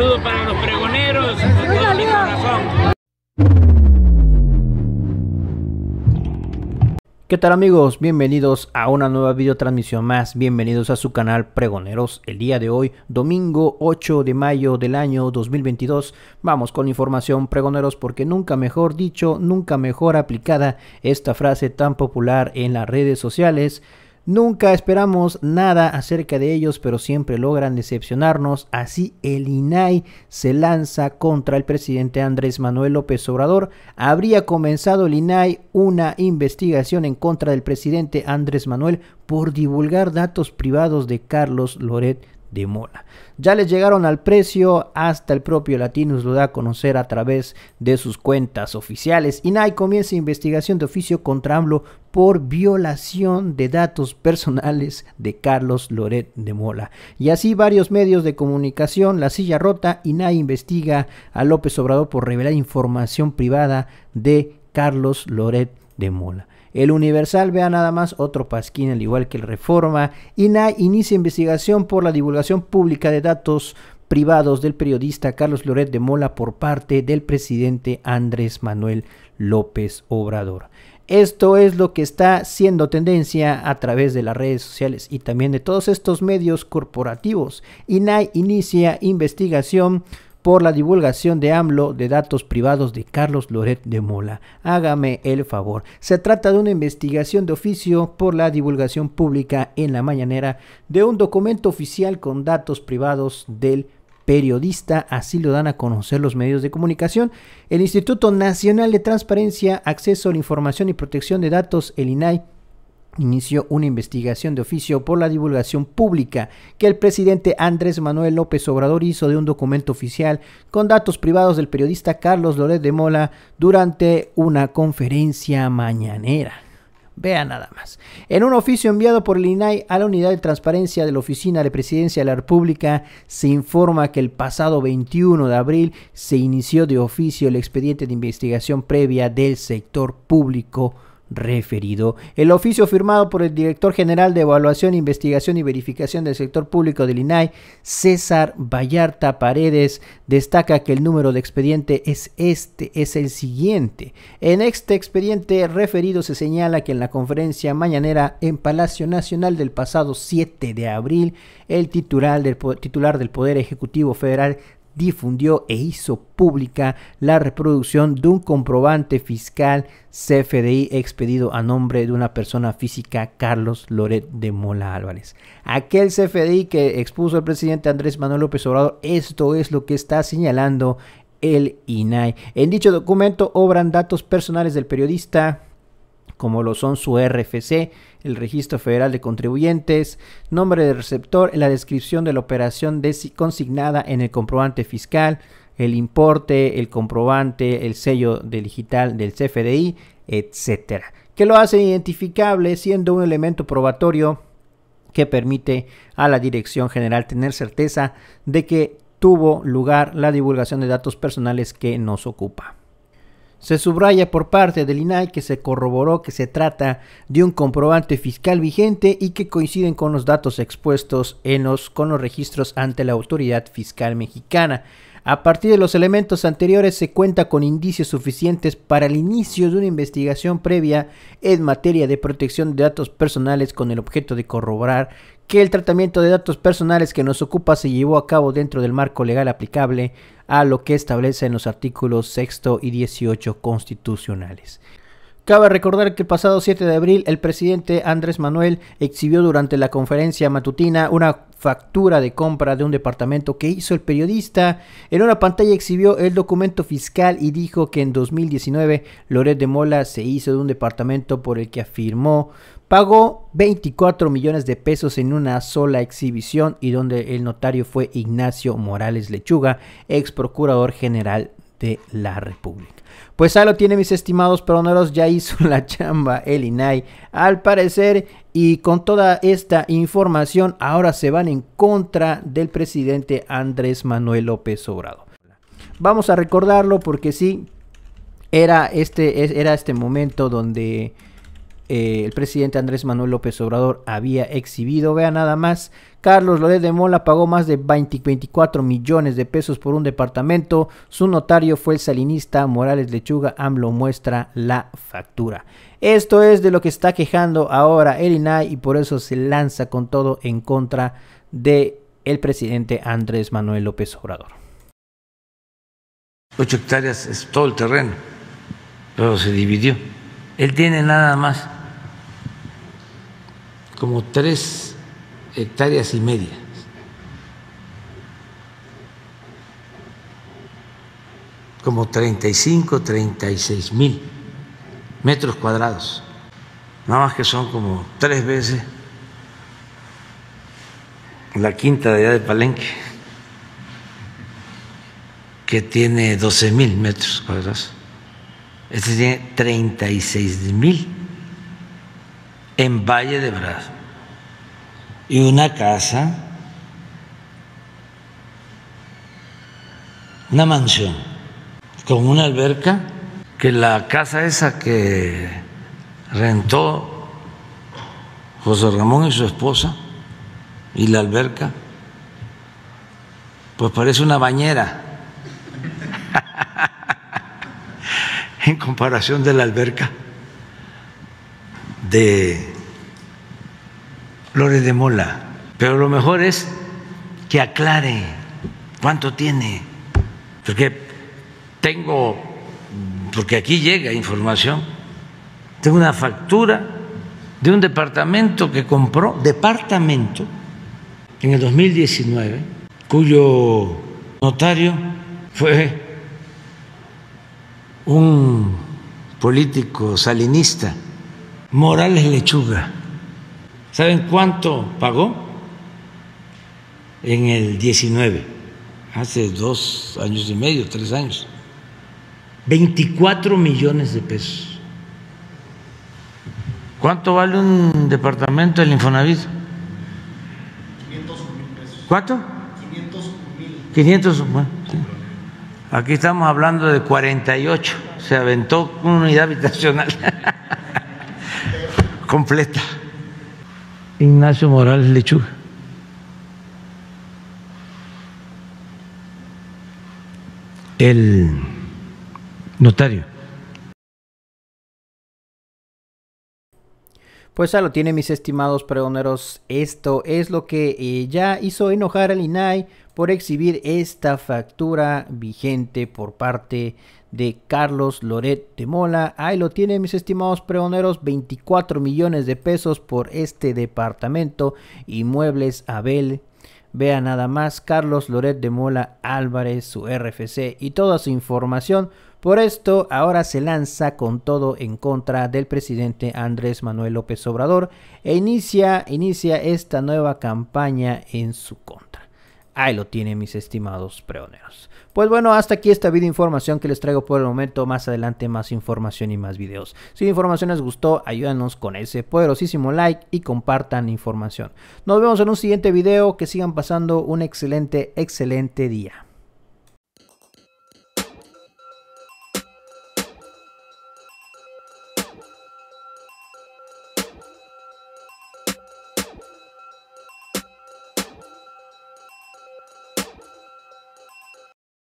Saludos para los pregoneros con corazón. ¿Qué tal amigos? Bienvenidos a una nueva videotransmisión más, bienvenidos a su canal Pregoneros. El día de hoy, domingo 8 de mayo del año 2022, vamos con información Pregoneros porque nunca mejor dicho, nunca mejor aplicada esta frase tan popular en las redes sociales Nunca esperamos nada acerca de ellos, pero siempre logran decepcionarnos. Así el INAI se lanza contra el presidente Andrés Manuel López Obrador. Habría comenzado el INAI una investigación en contra del presidente Andrés Manuel por divulgar datos privados de Carlos Loret de Ya les llegaron al precio, hasta el propio Latinus lo da a conocer a través de sus cuentas oficiales. INAI comienza investigación de oficio contra AMLO por violación de datos personales de Carlos Loret de Mola. Y así varios medios de comunicación, La Silla Rota, INAI investiga a López Obrador por revelar información privada de Carlos Loret de Mola. El Universal vea nada más otro pasquín, al igual que el Reforma. INAI inicia investigación por la divulgación pública de datos privados del periodista Carlos Loret de Mola por parte del presidente Andrés Manuel López Obrador. Esto es lo que está siendo tendencia a través de las redes sociales y también de todos estos medios corporativos. INAI inicia investigación por la divulgación de AMLO de datos privados de Carlos Loret de Mola. Hágame el favor. Se trata de una investigación de oficio por la divulgación pública en la mañanera de un documento oficial con datos privados del periodista, así lo dan a conocer los medios de comunicación. El Instituto Nacional de Transparencia, Acceso a la Información y Protección de Datos, el INAI, inició una investigación de oficio por la divulgación pública que el presidente Andrés Manuel López Obrador hizo de un documento oficial con datos privados del periodista Carlos Loret de Mola durante una conferencia mañanera. Vea nada más. En un oficio enviado por el INAI a la Unidad de Transparencia de la Oficina de Presidencia de la República, se informa que el pasado 21 de abril se inició de oficio el expediente de investigación previa del sector público referido. El oficio firmado por el director general de Evaluación, Investigación y Verificación del Sector Público del INAI, César Vallarta Paredes, destaca que el número de expediente es este, es el siguiente. En este expediente referido se señala que en la conferencia mañanera en Palacio Nacional del pasado 7 de abril, el titular del, titular del Poder Ejecutivo Federal difundió e hizo pública la reproducción de un comprobante fiscal CFDI expedido a nombre de una persona física, Carlos Loret de Mola Álvarez. Aquel CFDI que expuso el presidente Andrés Manuel López Obrador, esto es lo que está señalando el INAI. En dicho documento obran datos personales del periodista, como lo son su RFC, el registro federal de contribuyentes, nombre del receptor, la descripción de la operación consignada en el comprobante fiscal, el importe, el comprobante, el sello digital del CFDI, etc. Que lo hace identificable siendo un elemento probatorio que permite a la Dirección General tener certeza de que tuvo lugar la divulgación de datos personales que nos ocupa. Se subraya por parte del INAI que se corroboró que se trata de un comprobante fiscal vigente y que coinciden con los datos expuestos en los, con los registros ante la autoridad fiscal mexicana. A partir de los elementos anteriores se cuenta con indicios suficientes para el inicio de una investigación previa en materia de protección de datos personales con el objeto de corroborar que el tratamiento de datos personales que nos ocupa se llevó a cabo dentro del marco legal aplicable a lo que establece en los artículos 6 y 18 constitucionales. Cabe recordar que el pasado 7 de abril el presidente Andrés Manuel exhibió durante la conferencia matutina una factura de compra de un departamento que hizo el periodista. En una pantalla exhibió el documento fiscal y dijo que en 2019 Loret de Mola se hizo de un departamento por el que afirmó pagó 24 millones de pesos en una sola exhibición y donde el notario fue Ignacio Morales Lechuga, ex procurador general de la República. Pues ahí lo tiene, mis estimados peroneros, ya hizo la chamba el INAI, al parecer, y con toda esta información ahora se van en contra del presidente Andrés Manuel López Obrador. Vamos a recordarlo porque sí, era este, era este momento donde eh, el presidente Andrés Manuel López Obrador había exhibido. Vea nada más, Carlos Loret de Mola pagó más de 24 millones de pesos por un departamento. Su notario fue el salinista Morales Lechuga. AMLO muestra la factura. Esto es de lo que está quejando ahora el INAI y por eso se lanza con todo en contra de el presidente Andrés Manuel López Obrador. 8 hectáreas es todo el terreno, pero se dividió. Él tiene nada más como tres hectáreas y media. como 35, 36 mil metros cuadrados, nada más que son como tres veces la quinta de allá de Palenque, que tiene 12 mil metros cuadrados, este tiene 36 mil en Valle de brazo y una casa, una mansión con una alberca, que la casa esa que rentó José Ramón y su esposa y la alberca, pues parece una bañera en comparación de la alberca de lores de Mola, pero lo mejor es que aclare cuánto tiene, porque tengo, porque aquí llega información, tengo una factura de un departamento que compró, departamento, en el 2019, cuyo notario fue un político salinista, Morales Lechuga ¿Saben cuánto pagó? En el 19, hace dos años y medio, tres años. 24 millones de pesos. ¿Cuánto vale un departamento del Infonavit? 500 mil pesos. ¿Cuánto? 500 mil. 500, Aquí estamos hablando de 48. Se aventó una unidad habitacional completa. Ignacio Morales Lechuga. El notario. Pues ahí lo tiene mis estimados pregoneros, esto es lo que eh, ya hizo enojar al INAI por exhibir esta factura vigente por parte de Carlos Loret de Mola. Ahí lo tiene mis estimados pregoneros, 24 millones de pesos por este departamento Inmuebles Abel Vea nada más Carlos Loret de Mola Álvarez, su RFC y toda su información por esto, ahora se lanza con todo en contra del presidente Andrés Manuel López Obrador e inicia, inicia esta nueva campaña en su contra. Ahí lo tienen mis estimados preoneros. Pues bueno, hasta aquí esta video información que les traigo por el momento. Más adelante más información y más videos. Si la información les gustó, ayúdanos con ese poderosísimo like y compartan información. Nos vemos en un siguiente video. Que sigan pasando un excelente, excelente día.